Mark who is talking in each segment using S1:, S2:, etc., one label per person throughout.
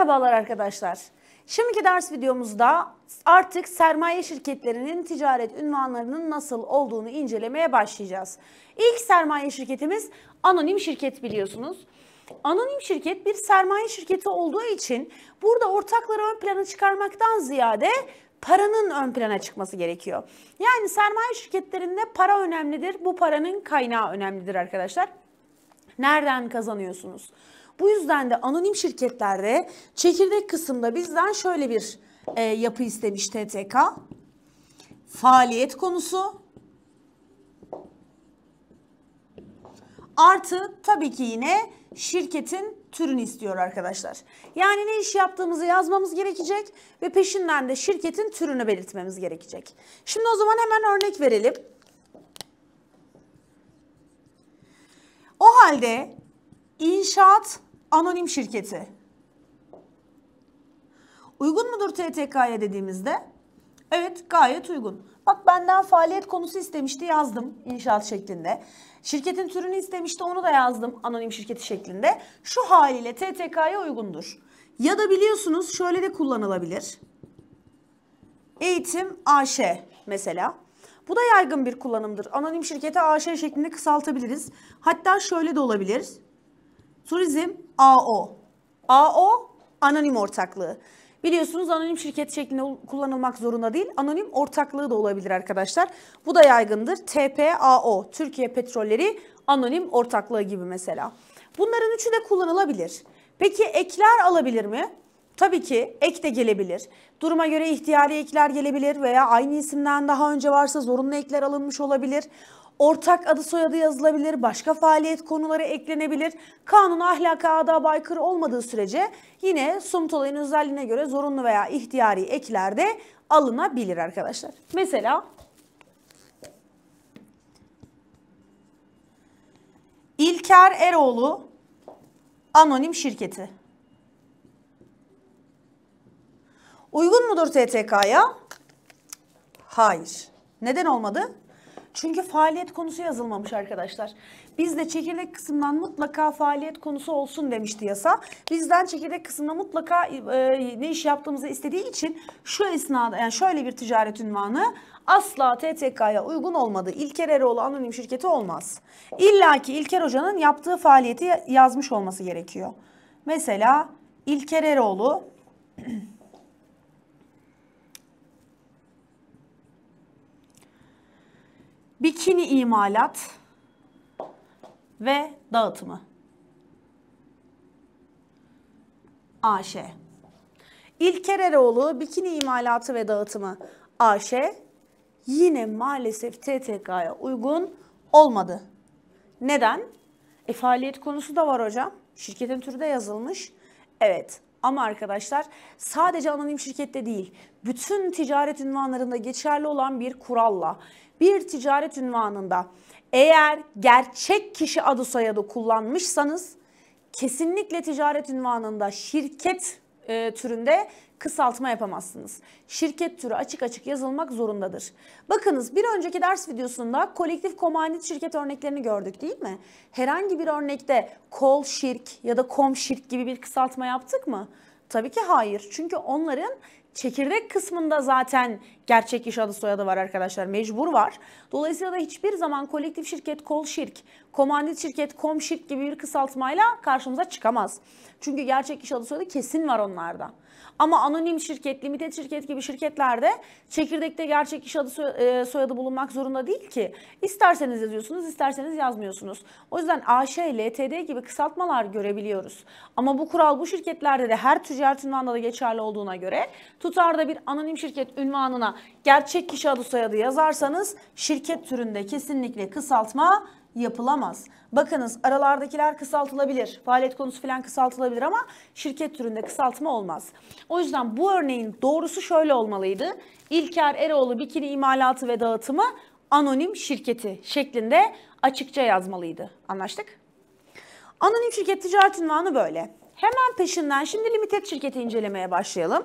S1: Merhabalar arkadaşlar. Şimdiki ders videomuzda artık sermaye şirketlerinin ticaret ünvanlarının nasıl olduğunu incelemeye başlayacağız. İlk sermaye şirketimiz anonim şirket biliyorsunuz. Anonim şirket bir sermaye şirketi olduğu için burada ortakları ön plana çıkarmaktan ziyade paranın ön plana çıkması gerekiyor. Yani sermaye şirketlerinde para önemlidir. Bu paranın kaynağı önemlidir arkadaşlar. Nereden kazanıyorsunuz? Bu yüzden de anonim şirketlerde çekirdek kısımda bizden şöyle bir e, yapı istemiş TTK. Faaliyet konusu artı tabii ki yine şirketin türünü istiyor arkadaşlar. Yani ne iş yaptığımızı yazmamız gerekecek ve peşinden de şirketin türünü belirtmemiz gerekecek. Şimdi o zaman hemen örnek verelim. O halde inşaat anonim şirketi. Uygun mudur TTK'ya dediğimizde? Evet gayet uygun. Bak benden faaliyet konusu istemişti yazdım inşaat şeklinde. Şirketin türünü istemişti onu da yazdım anonim şirketi şeklinde. Şu haliyle TTK'ya uygundur. Ya da biliyorsunuz şöyle de kullanılabilir. Eğitim AŞ mesela. Bu da yaygın bir kullanımdır. Anonim şirkete AŞ şeklinde kısaltabiliriz. Hatta şöyle de olabilir. Turizm AO. AO anonim ortaklığı. Biliyorsunuz anonim şirket şeklinde kullanılmak zorunda değil. Anonim ortaklığı da olabilir arkadaşlar. Bu da yaygındır. TPAO, Türkiye Petrolleri Anonim Ortaklığı gibi mesela. Bunların üçü de kullanılabilir. Peki ekler alabilir mi? Tabii ki ek de gelebilir. Duruma göre ihtiyari ekler gelebilir veya aynı isimden daha önce varsa zorunlu ekler alınmış olabilir ortak adı soyadı yazılabilir, başka faaliyet konuları eklenebilir. Kanun ahlaka adaba aykırı olmadığı sürece yine somut olayın özelliğine göre zorunlu veya ihtiyari ekler de alınabilir arkadaşlar. Mesela İlker Eroğlu Anonim Şirketi. Uygun mudur TTK'ya? Hayır. Neden olmadı? Çünkü faaliyet konusu yazılmamış arkadaşlar. Bizde çekirdek kısımdan mutlaka faaliyet konusu olsun demişti yasa. Bizden çekirdek kısımda mutlaka e, ne iş yaptığımızı istediği için şu esnada yani şöyle bir ticaret ünvanı asla TTK'ya uygun olmadığı İlker Eroğlu anonim şirketi olmaz. İlla ki İlker Hoca'nın yaptığı faaliyeti yazmış olması gerekiyor. Mesela İlker Eroğlu Bikini imalat ve dağıtımı. AŞ. İlker Eroğlu bikini imalatı ve dağıtımı AŞ yine maalesef TTK'ya uygun olmadı. Neden? E faaliyet konusu da var hocam. Şirketin türü de yazılmış. Evet ama arkadaşlar sadece anonim şirkette değil bütün ticaret ünvanlarında geçerli olan bir kuralla bir ticaret ünvanında eğer gerçek kişi adı soyadı kullanmışsanız kesinlikle ticaret ünvanında şirket e, türünde kısaltma yapamazsınız. Şirket türü açık açık yazılmak zorundadır. Bakınız bir önceki ders videosunda kolektif komandit şirket örneklerini gördük değil mi? Herhangi bir örnekte kol şirk ya da kom şirk gibi bir kısaltma yaptık mı? Tabii ki hayır. Çünkü onların çekirdek kısmında zaten gerçek iş adı soyadı var arkadaşlar. Mecbur var. Dolayısıyla da hiçbir zaman kolektif şirket, kol şirk, komandit şirket, kom şirk gibi bir kısaltmayla karşımıza çıkamaz. Çünkü gerçek iş adı soyadı kesin var onlarda. Ama anonim şirket, limited şirket gibi şirketlerde çekirdekte gerçek kişi adı e, soyadı bulunmak zorunda değil ki. İsterseniz yazıyorsunuz, isterseniz yazmıyorsunuz. O yüzden AŞ, LTD gibi kısaltmalar görebiliyoruz. Ama bu kural bu şirketlerde de her ticaret ünvanında da geçerli olduğuna göre tutarda bir anonim şirket ünvanına gerçek kişi adı soyadı yazarsanız şirket türünde kesinlikle kısaltma yapılamaz. Bakınız aralardakiler kısaltılabilir. Faaliyet konusu falan kısaltılabilir ama şirket türünde kısaltma olmaz. O yüzden bu örneğin doğrusu şöyle olmalıydı. İlker Eroğlu Bikini İmalatı ve Dağıtımı anonim şirketi şeklinde açıkça yazmalıydı. Anlaştık? Anonim şirket ticaret ünvanı böyle. Hemen peşinden şimdi limited şirketi incelemeye başlayalım.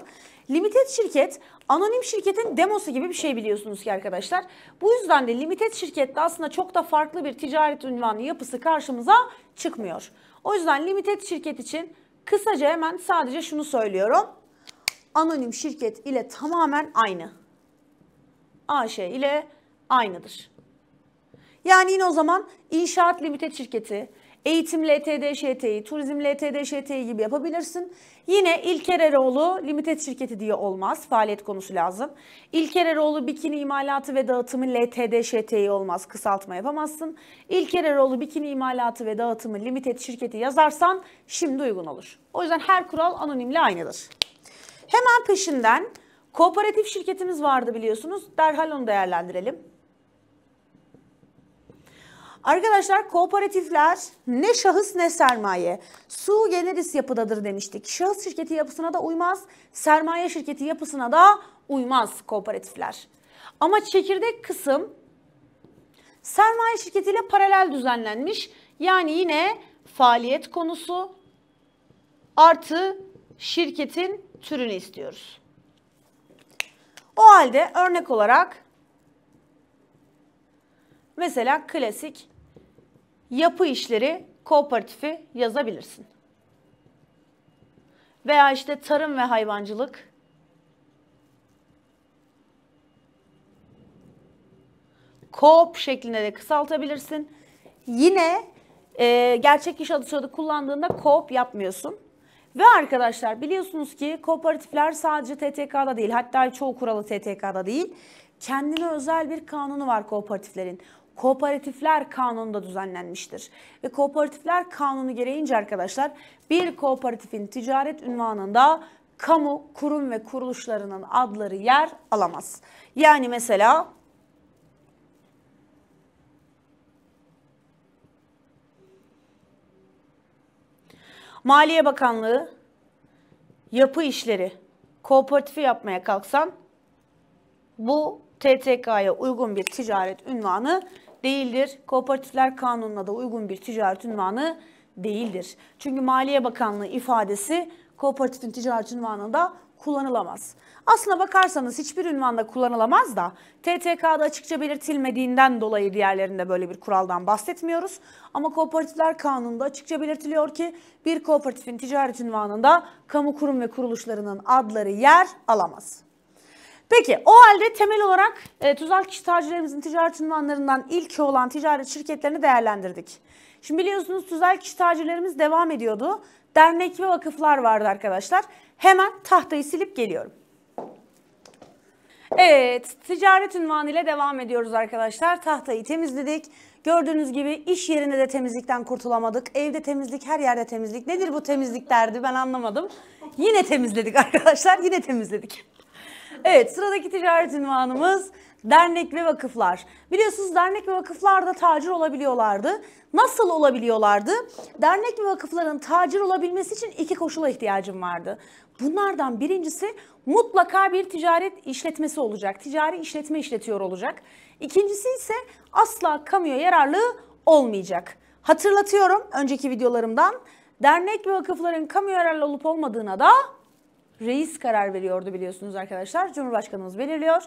S1: Limited şirket Anonim şirketin demosu gibi bir şey biliyorsunuz ki arkadaşlar. Bu yüzden de limited şirkette aslında çok da farklı bir ticaret ünvanı yapısı karşımıza çıkmıyor. O yüzden limited şirket için kısaca hemen sadece şunu söylüyorum. Anonim şirket ile tamamen aynı. AŞ ile aynıdır. Yani yine o zaman inşaat limited şirketi, eğitim LTD ŞT'yi, turizm LTD ŞT'yi gibi yapabilirsin. Yine İlker Eroğlu limited şirketi diye olmaz. Faaliyet konusu lazım. İlker Eroğlu bikini imalatı ve dağıtımı LTD ŞTİ olmaz. Kısaltma yapamazsın. İlker Eroğlu bikini imalatı ve dağıtımı limited şirketi yazarsan şimdi uygun olur. O yüzden her kural anonimle aynıdır. Hemen peşinden kooperatif şirketimiz vardı biliyorsunuz. Derhal onu değerlendirelim. Arkadaşlar kooperatifler ne şahıs ne sermaye. Su generis yapıdadır demiştik. Şahıs şirketi yapısına da uymaz, sermaye şirketi yapısına da uymaz kooperatifler. Ama çekirdek kısım sermaye şirketiyle paralel düzenlenmiş. Yani yine faaliyet konusu artı şirketin türünü istiyoruz. O halde örnek olarak mesela klasik yapı işleri kooperatifi yazabilirsin. Veya işte tarım ve hayvancılık koop şeklinde de kısaltabilirsin. Yine e, gerçek iş adı soyadı kullandığında koop yapmıyorsun. Ve arkadaşlar biliyorsunuz ki kooperatifler sadece TTK'da değil hatta çoğu kuralı TTK'da değil. Kendine özel bir kanunu var kooperatiflerin kooperatifler kanununda düzenlenmiştir. Ve kooperatifler kanunu gereğince arkadaşlar bir kooperatifin ticaret ünvanında kamu, kurum ve kuruluşlarının adları yer alamaz. Yani mesela Maliye Bakanlığı yapı işleri kooperatifi yapmaya kalksan bu TTK'ya uygun bir ticaret ünvanı değildir. Kooperatifler kanununa da uygun bir ticaret ünvanı değildir. Çünkü Maliye Bakanlığı ifadesi kooperatifin ticaret ünvanında kullanılamaz. Aslına bakarsanız hiçbir ünvanda kullanılamaz da TTK'da açıkça belirtilmediğinden dolayı diğerlerinde böyle bir kuraldan bahsetmiyoruz. Ama kooperatifler kanununda açıkça belirtiliyor ki bir kooperatifin ticaret ünvanında kamu kurum ve kuruluşlarının adları yer alamaz. Peki o halde temel olarak e, tuzak kişi tacirlerimizin ticaret ünvanlarından ilki olan ticaret şirketlerini değerlendirdik. Şimdi biliyorsunuz tüzel kişi tacirlerimiz devam ediyordu. Dernek ve vakıflar vardı arkadaşlar. Hemen tahtayı silip geliyorum. Evet, ticaret ünvanı ile devam ediyoruz arkadaşlar. Tahtayı temizledik. Gördüğünüz gibi iş yerinde de temizlikten kurtulamadık. Evde temizlik, her yerde temizlik. Nedir bu temizlik derdi ben anlamadım. Yine temizledik arkadaşlar, yine temizledik. Evet sıradaki ticaret ünvanımız dernek ve vakıflar. Biliyorsunuz dernek ve vakıflar da tacir olabiliyorlardı. Nasıl olabiliyorlardı? Dernek ve vakıfların tacir olabilmesi için iki koşula ihtiyacım vardı. Bunlardan birincisi mutlaka bir ticaret işletmesi olacak. Ticari işletme işletiyor olacak. İkincisi ise asla kamuya yararlı olmayacak. Hatırlatıyorum önceki videolarımdan. Dernek ve vakıfların kamu yararlı olup olmadığına da reis karar veriyordu biliyorsunuz arkadaşlar. Cumhurbaşkanımız belirliyor.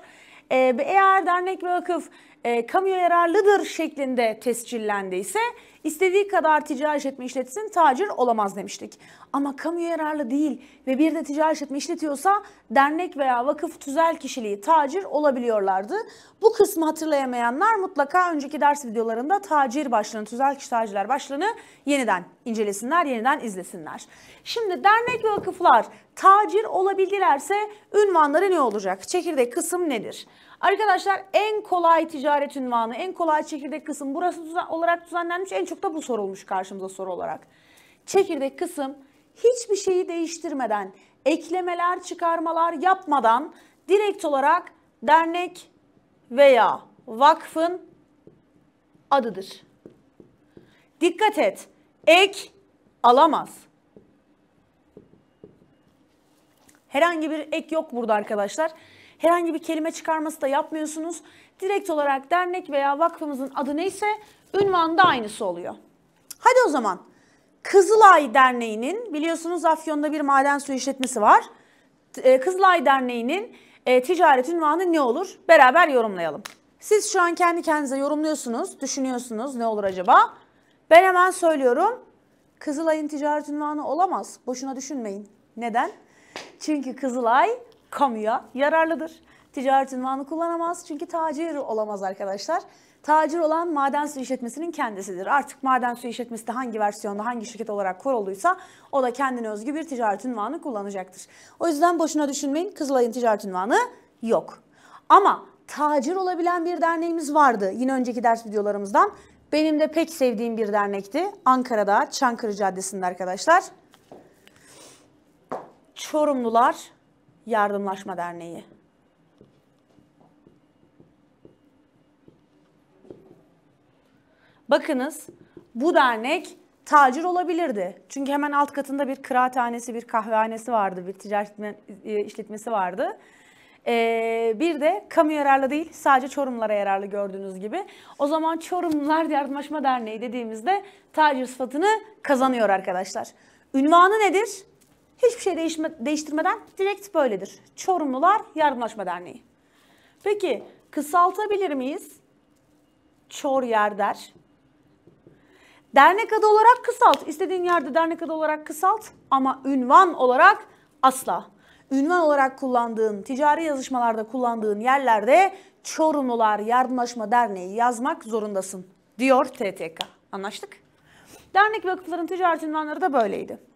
S1: Ee, eğer dernek ve vakıf e, kamuya yararlıdır şeklinde tescillendiyse istediği kadar ticaret işletme işletsin tacir olamaz demiştik. Ama kamu yararlı değil ve bir de ticaret işletme işletiyorsa dernek veya vakıf tüzel kişiliği tacir olabiliyorlardı. Bu kısmı hatırlayamayanlar mutlaka önceki ders videolarında tacir başlığını, tüzel kişi tacirler başlığını yeniden incelesinler, yeniden izlesinler. Şimdi dernek ve vakıflar tacir olabilirlerse ünvanları ne olacak? Çekirdek kısım nedir? Arkadaşlar en kolay ticaret ünvanı, en kolay çekirdek kısım burası düzen olarak düzenlenmiş. En çok da bu sorulmuş karşımıza soru olarak. Çekirdek kısım hiçbir şeyi değiştirmeden, eklemeler, çıkarmalar yapmadan direkt olarak dernek veya vakfın adıdır. Dikkat et. Ek alamaz. Herhangi bir ek yok burada arkadaşlar. Herhangi bir kelime çıkarması da yapmıyorsunuz. Direkt olarak dernek veya vakfımızın adı neyse ünvan da aynısı oluyor. Hadi o zaman. Kızılay Derneği'nin biliyorsunuz Afyon'da bir maden su işletmesi var. E, Kızılay Derneği'nin e, ticaret ünvanı ne olur? Beraber yorumlayalım. Siz şu an kendi kendinize yorumluyorsunuz, düşünüyorsunuz ne olur acaba? Ben hemen söylüyorum. Kızılay'ın ticaret ünvanı olamaz. Boşuna düşünmeyin. Neden? Çünkü Kızılay kamuya yararlıdır. Ticaret ünvanı kullanamaz çünkü tacir olamaz arkadaşlar. Tacir olan maden su işletmesinin kendisidir. Artık maden su işletmesi de hangi versiyonda hangi şirket olarak kurulduysa o da kendine özgü bir ticaret ünvanı kullanacaktır. O yüzden boşuna düşünmeyin Kızılay'ın ticaret ünvanı yok. Ama tacir olabilen bir derneğimiz vardı yine önceki ders videolarımızdan. Benim de pek sevdiğim bir dernekti. Ankara'da Çankırı Caddesi'nde arkadaşlar. Çorumlular Yardımlaşma Derneği. Bakınız bu dernek tacir olabilirdi. Çünkü hemen alt katında bir kıraathanesi, bir kahvehanesi vardı, bir ticaret e, işletmesi vardı. Ee, bir de kamu yararlı değil, sadece Çorumlara yararlı gördüğünüz gibi. O zaman Çorumlular Yardımlaşma Derneği dediğimizde tacir sıfatını kazanıyor arkadaşlar. Ünvanı nedir? Hiçbir şey değişme, değiştirmeden direkt böyledir. Çorumlular Yardımlaşma Derneği. Peki kısaltabilir miyiz? Çor yer der. Dernek adı olarak kısalt. İstediğin yerde dernek adı olarak kısalt ama ünvan olarak asla. Ünvan olarak kullandığın, ticari yazışmalarda kullandığın yerlerde Çorumlular Yardımlaşma Derneği yazmak zorundasın diyor TTK. Anlaştık? Dernek vakıfların ticaret ünvanları da böyleydi.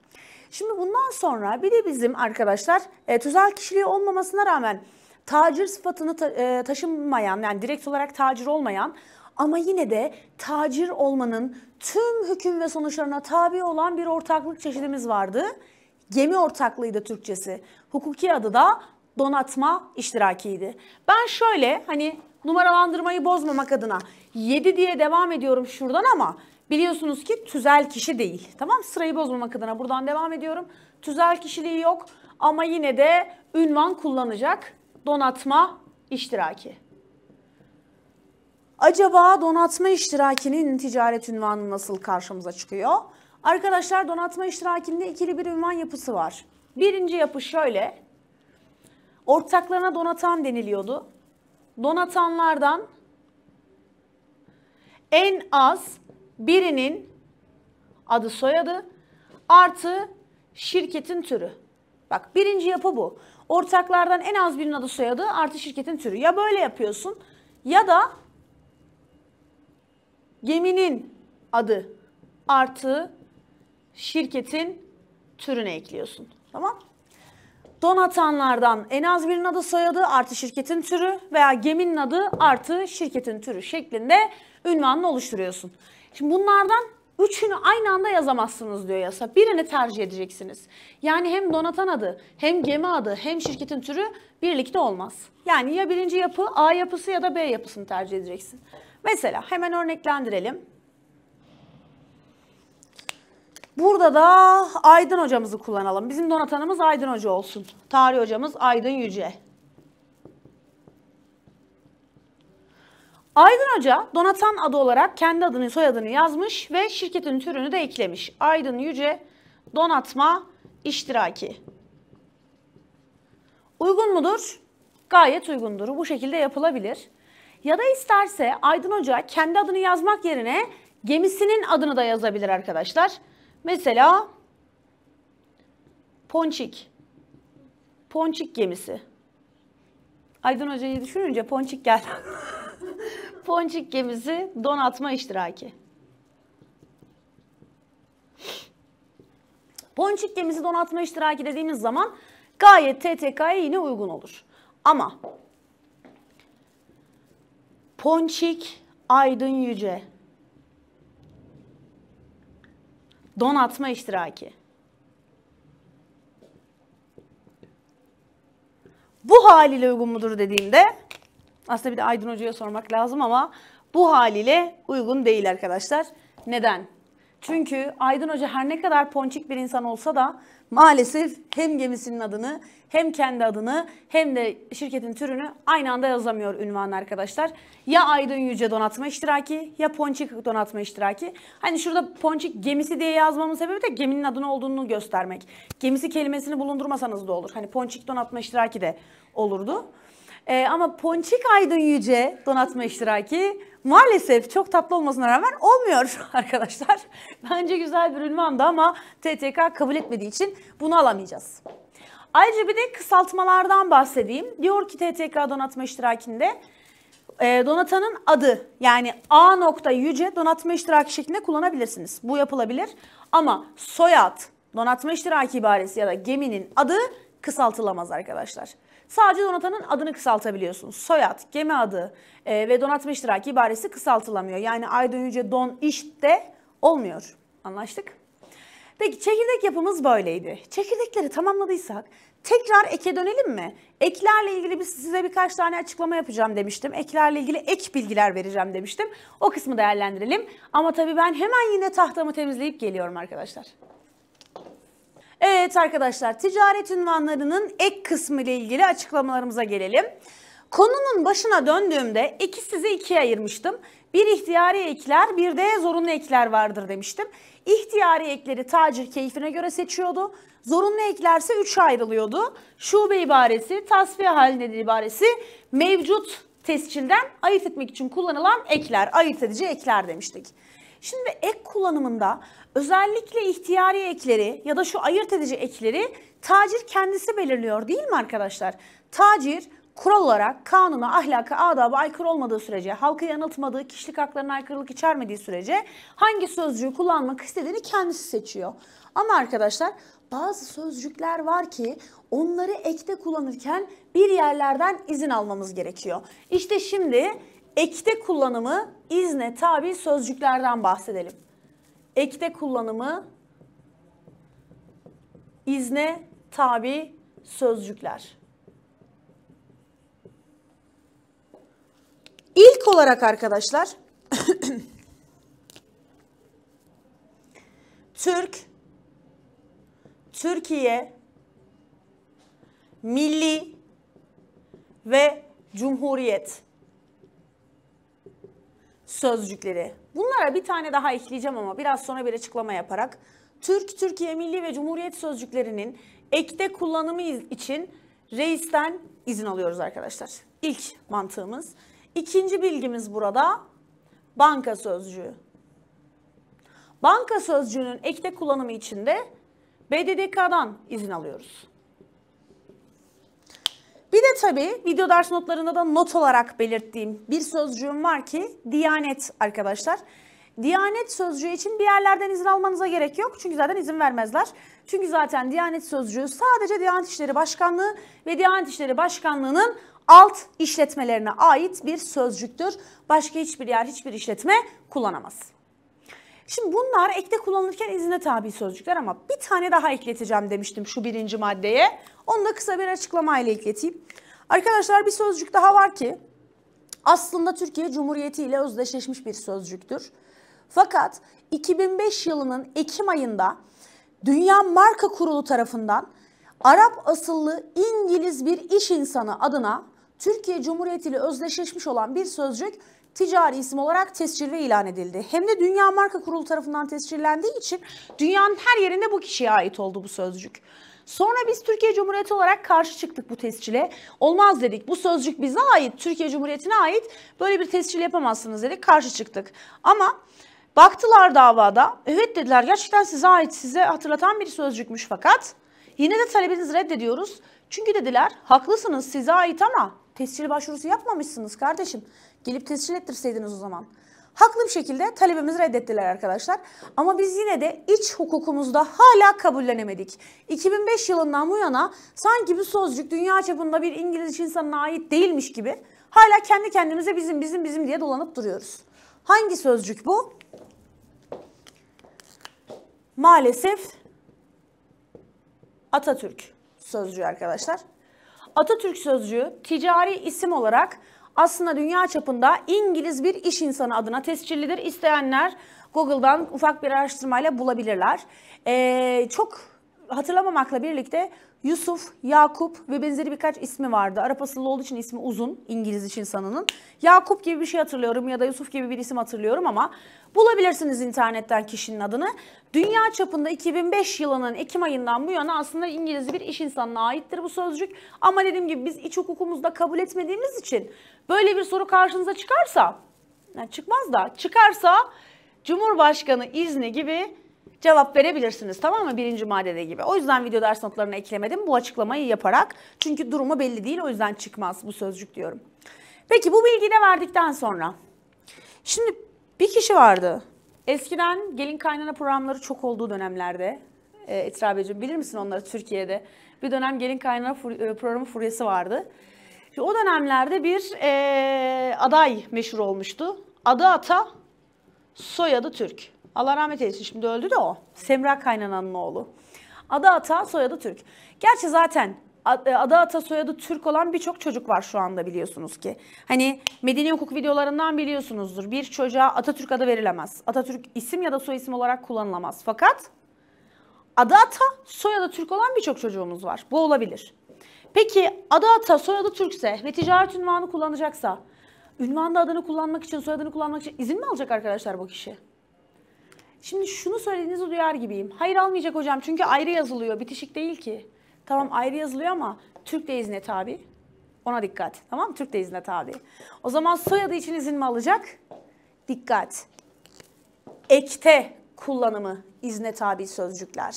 S1: Şimdi bundan sonra bir de bizim arkadaşlar e, tüzel kişiliği olmamasına rağmen tacir sıfatını ta, e, taşınmayan yani direkt olarak tacir olmayan ama yine de tacir olmanın tüm hüküm ve sonuçlarına tabi olan bir ortaklık çeşidimiz vardı. Gemi ortaklığıydı Türkçesi. Hukuki adı da donatma iştirakiydi. Ben şöyle hani numaralandırmayı bozmamak adına 7 diye devam ediyorum şuradan ama Biliyorsunuz ki tüzel kişi değil. Tamam sırayı bozmamak adına buradan devam ediyorum. Tüzel kişiliği yok ama yine de ünvan kullanacak donatma iştiraki. Acaba donatma iştirakinin ticaret ünvanı nasıl karşımıza çıkıyor? Arkadaşlar donatma iştirakinde ikili bir ünvan yapısı var. Birinci yapı şöyle. Ortaklarına donatan deniliyordu. Donatanlardan en az birinin adı soyadı artı şirketin türü. Bak birinci yapı bu. Ortaklardan en az birinin adı soyadı artı şirketin türü. Ya böyle yapıyorsun ya da geminin adı artı şirketin türüne ekliyorsun. Tamam? Donatanlardan en az birinin adı soyadı artı şirketin türü veya geminin adı artı şirketin türü şeklinde ünvanını oluşturuyorsun. Şimdi bunlardan Üçünü aynı anda yazamazsınız diyor yasa. Birini tercih edeceksiniz. Yani hem donatan adı, hem gemi adı, hem şirketin türü birlikte olmaz. Yani ya birinci yapı A yapısı ya da B yapısını tercih edeceksin. Mesela hemen örneklendirelim. Burada da Aydın hocamızı kullanalım. Bizim donatanımız Aydın hoca olsun. Tarih hocamız Aydın Yüce. Aydın Hoca Donatan adı olarak kendi adını soyadını yazmış ve şirketin türünü de eklemiş. Aydın Yüce Donatma iştiraki. Uygun mudur? Gayet uygundur. Bu şekilde yapılabilir. Ya da isterse Aydın Hoca kendi adını yazmak yerine gemisinin adını da yazabilir arkadaşlar. Mesela Ponçik. Ponçik gemisi. Aydın Hoca'yı düşününce Ponçik geldi. Ponçik gemisi donatma iştiraki. Ponçik gemisi donatma iştiraki dediğimiz zaman gayet TTK'ya yine uygun olur. Ama Ponçik Aydın Yüce donatma iştiraki. Bu haliyle uygun mudur dediğimde aslında bir de Aydın Hoca'ya sormak lazım ama bu haliyle uygun değil arkadaşlar. Neden? Çünkü Aydın Hoca her ne kadar ponçik bir insan olsa da maalesef hem gemisinin adını hem kendi adını hem de şirketin türünü aynı anda yazamıyor ünvanı arkadaşlar. Ya Aydın Yüce donatma iştiraki ya ponçik donatma iştiraki. Hani şurada ponçik gemisi diye yazmamın sebebi de geminin adını olduğunu göstermek. Gemisi kelimesini bulundurmasanız da olur. Hani ponçik donatma iştiraki de olurdu. E, ama Ponçik Aydın Yüce donatma iştiraki maalesef çok tatlı olmasına rağmen olmuyor arkadaşlar. Bence güzel bir ünvandı ama TTK kabul etmediği için bunu alamayacağız. Ayrıca bir de kısaltmalardan bahsedeyim. Diyor ki TTK donatma iştirakinde e, donatanın adı yani A nokta yüce donatma iştiraki şeklinde kullanabilirsiniz. Bu yapılabilir ama soyad donatma iştiraki ibaresi ya da geminin adı kısaltılamaz arkadaşlar. Sadece donatanın adını kısaltabiliyorsunuz. Soyad, gemi adı e, ve donatma iştiraki ibaresi kısaltılamıyor. Yani Aydın Yüce Don işte olmuyor. Anlaştık? Peki çekirdek yapımız böyleydi. Çekirdekleri tamamladıysak tekrar eke dönelim mi? Eklerle ilgili bir, size birkaç tane açıklama yapacağım demiştim. Eklerle ilgili ek bilgiler vereceğim demiştim. O kısmı değerlendirelim. Ama tabii ben hemen yine tahtamı temizleyip geliyorum arkadaşlar. Evet arkadaşlar ticaret ünvanlarının ek kısmı ile ilgili açıklamalarımıza gelelim. Konunun başına döndüğümde iki sizi ikiye ayırmıştım. Bir ihtiyari ekler bir de zorunlu ekler vardır demiştim. İhtiyari ekleri tacir keyfine göre seçiyordu. Zorunlu eklerse 3'e ayrılıyordu. Şube ibaresi, tasfiye halindedir ibaresi mevcut tescilden ayırt etmek için kullanılan ekler, ayırt edici ekler demiştik. Şimdi ek kullanımında özellikle ihtiyari ekleri ya da şu ayırt edici ekleri tacir kendisi belirliyor değil mi arkadaşlar? Tacir kural olarak kanuna, ahlaka, adaba aykırı olmadığı sürece, halkı yanıltmadığı, kişilik haklarına aykırılık içermediği sürece hangi sözcüğü kullanmak istediğini kendisi seçiyor. Ama arkadaşlar bazı sözcükler var ki onları ekte kullanırken bir yerlerden izin almamız gerekiyor. İşte şimdi Ekte kullanımı izne tabi sözcüklerden bahsedelim. Ekte kullanımı izne tabi sözcükler. İlk olarak arkadaşlar Türk, Türkiye, milli ve cumhuriyet sözcükleri. Bunlara bir tane daha ekleyeceğim ama biraz sonra bir açıklama yaparak. Türk, Türkiye Milli ve Cumhuriyet sözcüklerinin ekte kullanımı için reisten izin alıyoruz arkadaşlar. İlk mantığımız. İkinci bilgimiz burada banka sözcüğü. Banka sözcüğünün ekte kullanımı için de BDDK'dan izin alıyoruz. Bir de tabii video ders notlarında da not olarak belirttiğim bir sözcüğüm var ki Diyanet arkadaşlar. Diyanet sözcüğü için bir yerlerden izin almanıza gerek yok. Çünkü zaten izin vermezler. Çünkü zaten Diyanet sözcüğü sadece Diyanet İşleri Başkanlığı ve Diyanet İşleri Başkanlığı'nın alt işletmelerine ait bir sözcüktür. Başka hiçbir yer, hiçbir işletme kullanamaz. Şimdi bunlar ekte kullanılırken izine tabi sözcükler ama bir tane daha ekleteceğim demiştim şu birinci maddeye. Onu da kısa bir açıklamayla ekleteyim. Arkadaşlar bir sözcük daha var ki aslında Türkiye Cumhuriyeti ile özdeşleşmiş bir sözcüktür. Fakat 2005 yılının Ekim ayında Dünya Marka Kurulu tarafından Arap asıllı İngiliz bir iş insanı adına Türkiye Cumhuriyeti ile özdeşleşmiş olan bir sözcük ticari isim olarak tescil ve ilan edildi. Hem de Dünya Marka Kurulu tarafından tescillendiği için dünyanın her yerinde bu kişiye ait oldu bu sözcük. Sonra biz Türkiye Cumhuriyeti olarak karşı çıktık bu tescile. Olmaz dedik. Bu sözcük bize ait, Türkiye Cumhuriyeti'ne ait. Böyle bir tescil yapamazsınız dedik. Karşı çıktık. Ama baktılar davada. Evet dediler. Gerçekten size ait, size hatırlatan bir sözcükmüş fakat yine de talebinizi reddediyoruz. Çünkü dediler haklısınız size ait ama tescil başvurusu yapmamışsınız kardeşim. Gelip tescil ettirseydiniz o zaman. Haklı bir şekilde talebimizi reddettiler arkadaşlar. Ama biz yine de iç hukukumuzda hala kabullenemedik. 2005 yılından bu yana sanki bu sözcük dünya çapında bir İngiliz insanına ait değilmiş gibi hala kendi kendimize bizim bizim bizim diye dolanıp duruyoruz. Hangi sözcük bu? Maalesef Atatürk sözcüğü arkadaşlar. Atatürk sözcüğü ticari isim olarak aslında dünya çapında İngiliz bir iş insanı adına tescillidir. İsteyenler Google'dan ufak bir araştırmayla bulabilirler. Ee, çok hatırlamamakla birlikte Yusuf, Yakup ve benzeri birkaç ismi vardı. Arap asıllı olduğu için ismi uzun İngiliz için sanının. Yakup gibi bir şey hatırlıyorum ya da Yusuf gibi bir isim hatırlıyorum ama bulabilirsiniz internetten kişinin adını. Dünya çapında 2005 yılının Ekim ayından bu yana aslında İngiliz bir iş insanına aittir bu sözcük. Ama dediğim gibi biz iç hukukumuzda kabul etmediğimiz için böyle bir soru karşınıza çıkarsa, yani çıkmaz da çıkarsa Cumhurbaşkanı izni gibi cevap verebilirsiniz tamam mı birinci maddede gibi. O yüzden video ders notlarına eklemedim bu açıklamayı yaparak. Çünkü durumu belli değil o yüzden çıkmaz bu sözcük diyorum. Peki bu bilgiyi de verdikten sonra. Şimdi bir kişi vardı. Eskiden gelin kaynana programları çok olduğu dönemlerde. E, Etrabeciğim bilir misin onları Türkiye'de? Bir dönem gelin kaynana fur- e, programı furyası vardı. o dönemlerde bir e, aday meşhur olmuştu. Adı Ata, soyadı Türk. Allah rahmet eylesin şimdi öldü de o. Semra kaynananın oğlu. Adı Ata, soyadı Türk. Gerçi zaten e, adı ata soyadı Türk olan birçok çocuk var şu anda biliyorsunuz ki. Hani medeni hukuk videolarından biliyorsunuzdur. Bir çocuğa Atatürk adı verilemez. Atatürk isim ya da soy isim olarak kullanılamaz. Fakat adı ata soyadı Türk olan birçok çocuğumuz var. Bu olabilir. Peki adı ata soyadı Türkse ve ticaret ünvanı kullanacaksa ünvanda adını kullanmak için soyadını kullanmak için izin mi alacak arkadaşlar bu kişi? Şimdi şunu söylediğinizi duyar gibiyim. Hayır almayacak hocam çünkü ayrı yazılıyor. Bitişik değil ki. Tamam ayrı yazılıyor ama Türk de izne tabi. Ona dikkat. Tamam Türk de izne tabi. O zaman soyadı için izin mi alacak? Dikkat. Ekte kullanımı izne tabi sözcükler.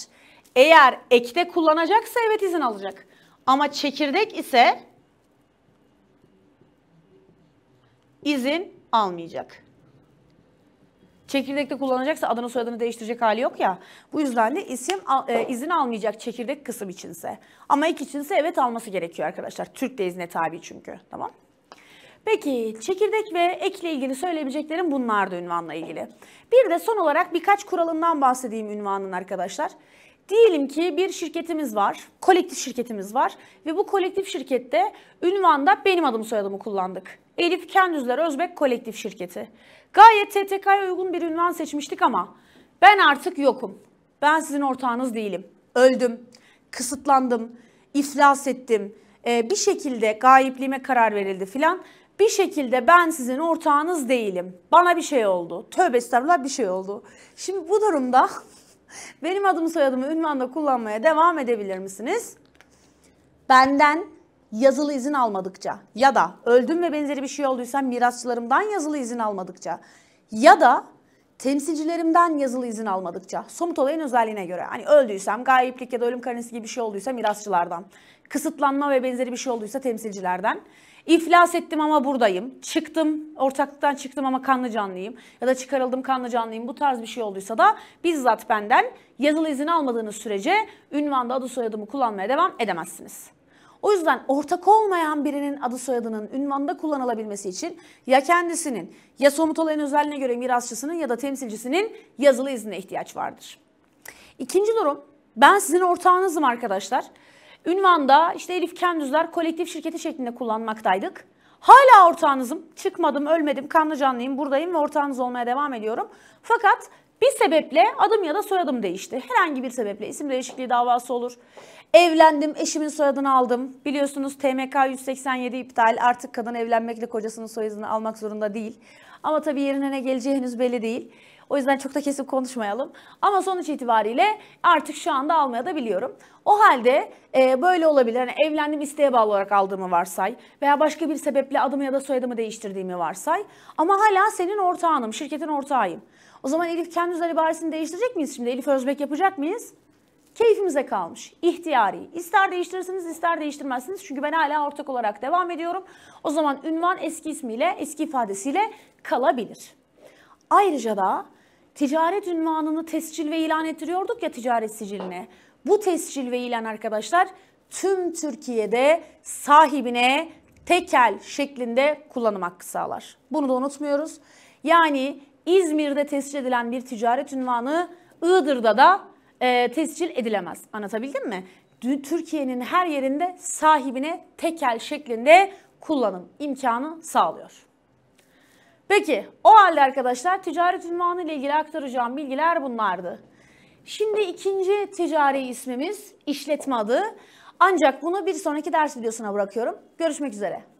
S1: Eğer ekte kullanacaksa evet izin alacak. Ama çekirdek ise izin almayacak. Çekirdekte kullanacaksa adını soyadını değiştirecek hali yok ya. Bu yüzden de isim e, izin almayacak çekirdek kısım içinse. Ama ek içinse evet alması gerekiyor arkadaşlar. Türk de izne tabi çünkü. Tamam Peki çekirdek ve ekle ilgili söyleyebileceklerim bunlardı ünvanla ilgili. Bir de son olarak birkaç kuralından bahsedeyim ünvanın arkadaşlar. Diyelim ki bir şirketimiz var, kolektif şirketimiz var ve bu kolektif şirkette ünvanda benim adımı soyadımı kullandık. Elif Kendüzler Özbek Kolektif Şirketi. Gayet TTK'ya uygun bir ünvan seçmiştik ama ben artık yokum. Ben sizin ortağınız değilim. Öldüm, kısıtlandım, iflas ettim. Ee, bir şekilde gayipliğime karar verildi filan. Bir şekilde ben sizin ortağınız değilim. Bana bir şey oldu. Tövbe estağfurullah bir şey oldu. Şimdi bu durumda benim adımı soyadımı ünvanda kullanmaya devam edebilir misiniz? Benden yazılı izin almadıkça ya da öldüm ve benzeri bir şey olduysam mirasçılarımdan yazılı izin almadıkça ya da temsilcilerimden yazılı izin almadıkça somut olayın özelliğine göre hani öldüysem gayiplik ya da ölüm karnesi gibi bir şey olduysa mirasçılardan kısıtlanma ve benzeri bir şey olduysa temsilcilerden İflas ettim ama buradayım. Çıktım, ortaklıktan çıktım ama kanlı canlıyım. Ya da çıkarıldım kanlı canlıyım. Bu tarz bir şey olduysa da bizzat benden yazılı izin almadığınız sürece ünvanda adı soyadımı kullanmaya devam edemezsiniz. O yüzden ortak olmayan birinin adı soyadının ünvanda kullanılabilmesi için ya kendisinin ya somut olayın özelliğine göre mirasçısının ya da temsilcisinin yazılı iznine ihtiyaç vardır. İkinci durum ben sizin ortağınızım arkadaşlar. Ünvanda işte Elif Kendüzler kolektif şirketi şeklinde kullanmaktaydık. Hala ortağınızım. Çıkmadım, ölmedim, kanlı canlıyım, buradayım ve ortağınız olmaya devam ediyorum. Fakat bir sebeple adım ya da soyadım değişti. Herhangi bir sebeple isim değişikliği davası olur. Evlendim, eşimin soyadını aldım. Biliyorsunuz TMK 187 iptal. Artık kadın evlenmekle kocasının soyadını almak zorunda değil. Ama tabii yerine ne geleceği henüz belli değil. O yüzden çok da kesip konuşmayalım. Ama sonuç itibariyle artık şu anda almaya da biliyorum. O halde e, böyle olabilir. Hani evlendim isteğe bağlı olarak aldığımı varsay veya başka bir sebeple adımı ya da soyadımı değiştirdiğimi varsay. Ama hala senin ortağınım, şirketin ortağıyım. O zaman Elif Kendüzel ibaresini değiştirecek miyiz şimdi? Elif Özbek yapacak mıyız? Keyfimize kalmış. İhtiyari. İster değiştirirsiniz ister değiştirmezsiniz. Çünkü ben hala ortak olarak devam ediyorum. O zaman ünvan eski ismiyle, eski ifadesiyle kalabilir. Ayrıca da ticaret ünvanını tescil ve ilan ettiriyorduk ya ticaret siciline. Bu tescil ve ilan arkadaşlar tüm Türkiye'de sahibine tekel şeklinde kullanım hakkı sağlar. Bunu da unutmuyoruz. Yani İzmir'de tescil edilen bir ticaret ünvanı Iğdır'da da e, tescil edilemez. Anlatabildim mi? Türkiye'nin her yerinde sahibine tekel şeklinde kullanım imkanı sağlıyor. Peki o halde arkadaşlar ticaret ünvanı ile ilgili aktaracağım bilgiler bunlardı. Şimdi ikinci ticari ismimiz işletme adı. Ancak bunu bir sonraki ders videosuna bırakıyorum. Görüşmek üzere.